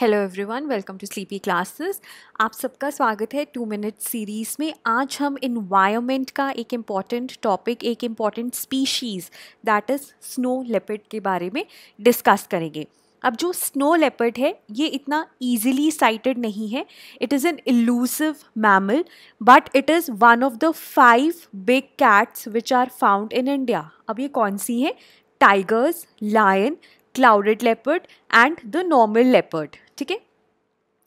Hello everyone welcome to sleepy classes आप सबका स्वागत है टू मिनट सीरीज़ में आज हम इन्वायरमेंट का एक इम्पॉर्टेंट टॉपिक एक important species that is snow leopard के बारे में डिस्कस करेंगे अब जो स्नो लेपर्ड है ये इतना ईजिली साइटेड नहीं है it is an elusive mammal but it is one of the five big cats which are found in India अब ये कौन सी है tigers lion clouded leopard and the normal leopard ठीक है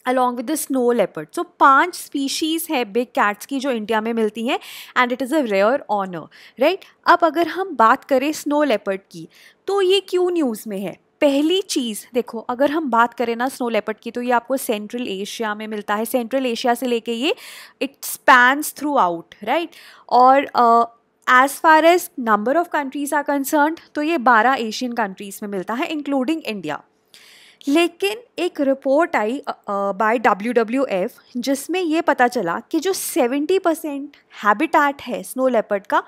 along with the snow leopard so पाँच species है big cats की जो इंडिया में मिलती हैं and it is a rare honour right अब अगर हम बात करें स्नो leopard की तो ये क्यों न्यूज़ में है पहली चीज़ देखो अगर हम बात करें ना स्नो लेपर्ड की तो ये आपको सेंट्रल एशिया में मिलता है सेंट्रल एशिया से लेके ये it spans throughout right और uh, as far as number of countries are concern तो ये बारह एशियन कंट्रीज़ में मिलता है इंक्लूडिंग इंडिया लेकिन एक रिपोर्ट आई बाय डब्ल्यू डब्ल्यू एफ जिसमें ये पता चला कि जो सेवेंटी परसेंट हैबिटाट है स्नो लेपर्ड का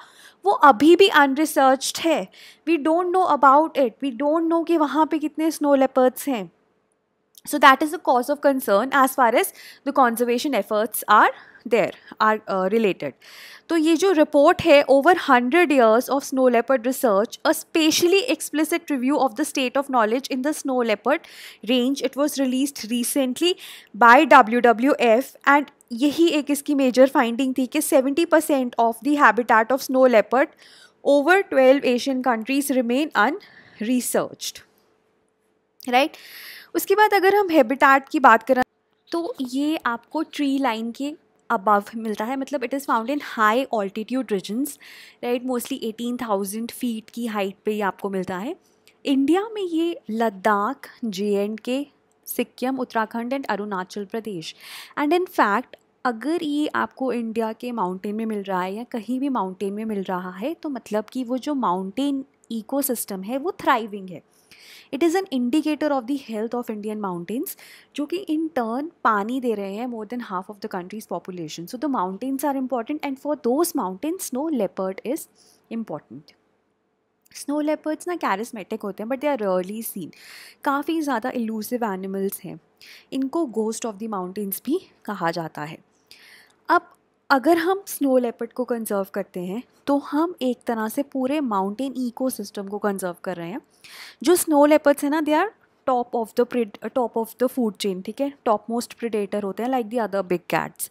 वो अभी भी अनरिसर्च्ड है we don't know about it we don't know कि वहाँ पे कितने स्नो लेपर्ड्स हैं so that is a cause of concern as far as the conservation efforts are there are related तो ये जो रिपोर्ट है over hundred years of snow leopard research a specially explicit review of the state of knowledge in the snow leopard range it was release recently by W W F and यही एक इसकी major finding थी कि seventy percent of the habitat of snow leopard over twelve Asian countries remain unresearched right उसके बाद अगर हम habitat की बात करें तो ये आपको ट्री लाइन के अबव मिलता है मतलब it is found in high altitude regions right mostly eighteen thousand feet की हाइट पे ये आपको मिलता है इंडिया में ये Ladakh J and K Sikkim Uttarakhand and Arunachal Pradesh and in fact अगर ये आपको इंडिया के माउंटेन में मिल रहा है या कहीं भी माउंटेन में मिल रहा है तो मतलब कि वो जो माउंटेन इकोसिस्टम है वो थ्राइविंग है it is an indicator of the health of Indian mountains जो कि इन टर्न पानी दे रहे हैं more than half of the country's population so the mountains are important and for those mountains snow leopard is important snow leopards ना charismatic होते हैं but they are rarely seen काफ़ी ज़्यादा इलूसिव एनिमल्स हैं इनको गोस्ट ऑफ द माउंटेन्स भी कहा जाता है अब अगर हम स्नो लेपर्ड को कंजर्व करते हैं तो हम एक तरह से पूरे माउंटेन इकोसिस्टम को कंजर्व कर रहे हैं जो स्नो लेपर्ड्स हैं ना they are top of the top of the food chain ठीक है टॉप मोस्ट प्रिडेटर होते हैं like the other big cats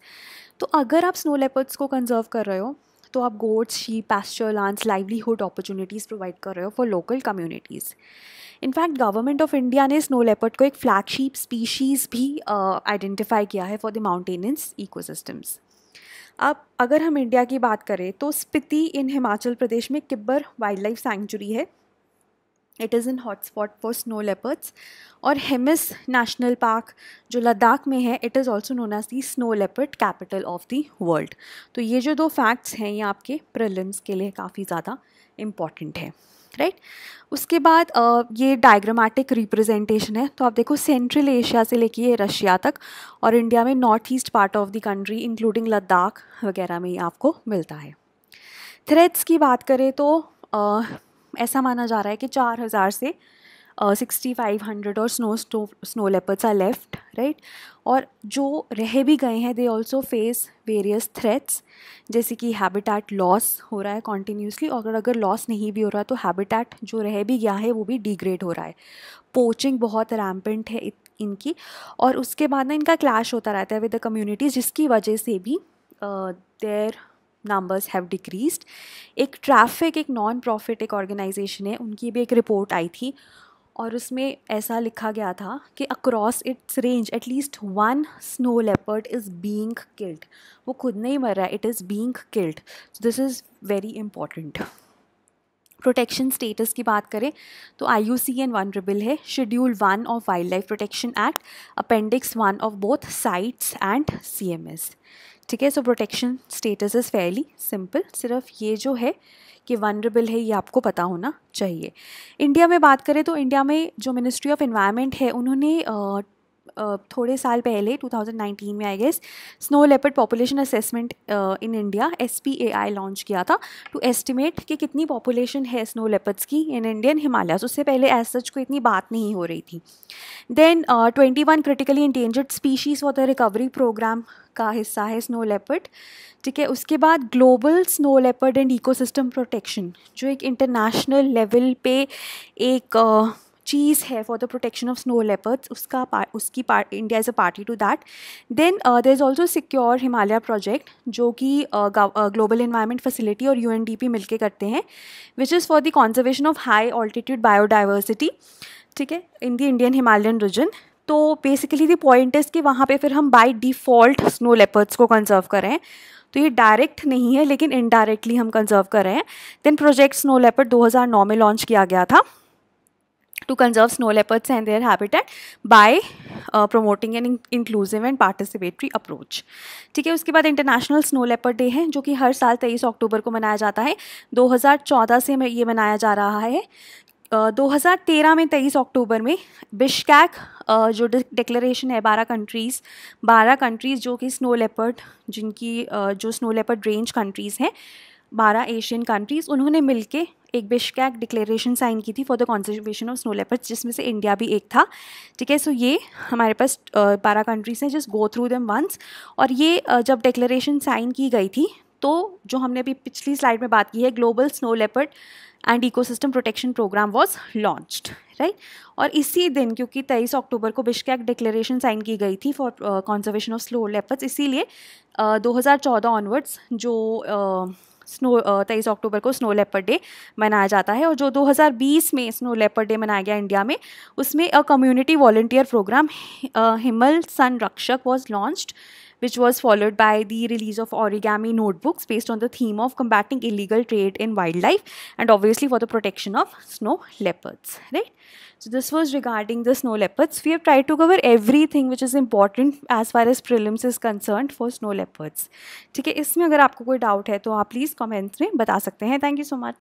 तो अगर आप स्नो लेपर्ड्स को कंजर्व कर रहे हो तो आप goats sheep pasture lands livelihood opportunities provide कर रहे हो for local communities in fact government of India ने स्नो लेपर्ड को एक फ्लैगशिप स्पीशीज़ भी आइडेंटिफाई uh, किया है फॉर द माउंटेनियंस इकोसिस्टम्स अब अगर हम इंडिया की बात करें तो स्पिति इन हिमाचल प्रदेश में किब्बर वाइल्ड लाइफ सेंचुरी है it is in hotspot for snow leopards और हेमिस नेशनल पार्क जो लद्दाख में है it is also known as the snow leopard capital of the world तो ये जो दो फैक्ट्स हैं ये आपके प्रिलिम्स के लिए काफ़ी ज़्यादा इम्पॉर्टेंट है राइट उसके बाद ये डायग्रामेटिक रिप्रेजेंटेशन है तो आप देखो सेंट्रल एशिया से लेके रशिया तक और इंडिया में north east part of the country including Ladakh वगैरह में ही आपको मिलता है थ्रेड्स की बात करें तो आ, ऐसा माना जा रहा है कि 4000 से सिक्सटी फाइव हंड्रेड और snow snow leopards are left right और जो रह भी गए हैं they also face various threats जैसे कि हैबिटाट लॉस हो रहा है कॉन्टीन्यूसली और अगर लॉस नहीं भी हो रहा तो हैबिटाट जो रह भी गया है वो भी डिग्रेड हो रहा है पोचिंग बहुत रैम्पेंट है इनकी और उसके बाद ना इनका क्लैश होता रहता है विद द कम्युनिटीज़ जिसकी वजह से भी देर नंबर्स हैव डिक्रीज एक ट्रैफिक एक नॉन प्रॉफिट एक ऑर्गेनाइजेशन है उनकी भी एक रिपोर्ट आई थी और उसमें ऐसा लिखा गया था कि across its range at least one snow leopard is being killed वो खुद नहीं मर रहा है it is being killed this is very important protection status की बात करें तो I U C N vulnerable है schedule one of wildlife protection act appendix one of both CITES and C M S ठीक है so protection status is fairly simple सिर्फ ये जो है कि वनरेबल है ये आपको पता होना चाहिए इंडिया में बात करें तो इंडिया में जो मिनिस्ट्री ऑफ इन्वायरमेंट है उन्होंने थोड़े साल पहले 2019 में I guess snow leopard population assessment in India as launch किया था टू एस्टिमेट कि कितनी पॉपुलेशन है स्नो लेपर्ड्स की इन इंडियन हिमालय उससे पहले एज सच कोई इतनी बात नहीं हो रही थी then twenty one critically endangered species for the recovery programme का हिस्सा है स्नो लेपर्ड ठीक है उसके बाद global snow leopard and ecosystem protection जो एक इंटरनेशनल लेवल पे एक uh, चीज़ है for the protection of snow leopards उसका उसकी India is a party to that then there is also secure Himalaya project जो कि ग्लोबल इन्वायरमेंट फैसिलिटी और यू एन डी पी मिल के करते हैं which is for the conservation of high altitude biodiversity ठीक है in the Indian Himalayan region तो basically the point is कि वहाँ पर फिर हम बाई डिफ़ॉल्ट स्नो लेपर्ड्स को कंजर्व करें तो ये डायरेक्ट नहीं है लेकिन इनडायरेक्टली हम कंजर्व कर रहे हैं देन प्रोजेक्ट स्नो लेपर्ड 2009 में लॉन्च किया गया था to conserve snow leopards and their habitat by uh, promoting an inclusive and participatory approach ठीक है उसके बाद इंटरनेशनल स्नो लेपर्ड डे है जो कि हर साल 23 अक्टूबर को मनाया जाता है 2014 से ये मनाया जा रहा है Uh, 2013 में 23 अक्टूबर में बिशकैक uh, जो डिक्लेरेशन है 12 कंट्रीज़ 12 कंट्रीज़ जो कि स्नो लेपर्ड जिनकी uh, जो स्नो लेपर्ड रेंज कंट्रीज़ हैं 12 एशियन कंट्रीज़ उन्होंने मिलके एक बिशकैक डिक्लेरेशन साइन की थी for the conservation of snow leopards जिसमें से इंडिया भी एक था ठीक है सो ये हमारे पास बारह कंट्रीज हैं just go through them once और ये जब डिक्लेरेशन साइन की गई थी तो जो हमने अभी पिछली स्लाइड में बात की है global snow leopard and ecosystem protection programme was launched right और इसी दिन क्योंकि तेईस अक्टूबर को बिशकैक डिक्लेरेशन साइन की गई थी for conservation of snow leopards इसीलिए uh, 2014 ऑनवर्ड्स जो uh, स्नो तेईस अक्टूबर को स्नो लेपर डे मनाया जाता है और जो 2020 में स्नो लेपर डे मनाया गया इंडिया में उसमें a community volunteer programme Himal Sanrakshak was launched which was followed by the release of origami notebooks based on the theme of combating illegal trade in wildlife and obviously for the protection of snow leopards, right? So this was regarding the snow leopards. We have tried to cover everything which is important as far as prelims is concerned for snow leopards. ठीक है इसमें अगर आपको कोई doubt है तो आप please comments में बता सकते हैं